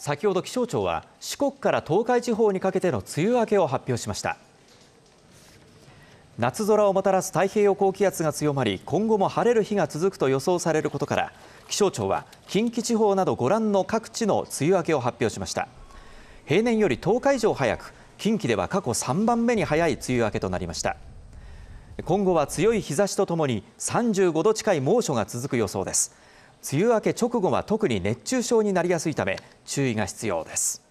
先ほど気象庁は四国から東海地方にかけての梅雨明けを発表しました夏空をもたらす太平洋高気圧が強まり今後も晴れる日が続くと予想されることから気象庁は近畿地方などご覧の各地の梅雨明けを発表しました平年より10日以上早く近畿では過去3番目に早い梅雨明けとなりました今後は強い日差しとともに35度近い猛暑が続く予想です梅雨明け直後は特に熱中症になりやすいため注意が必要です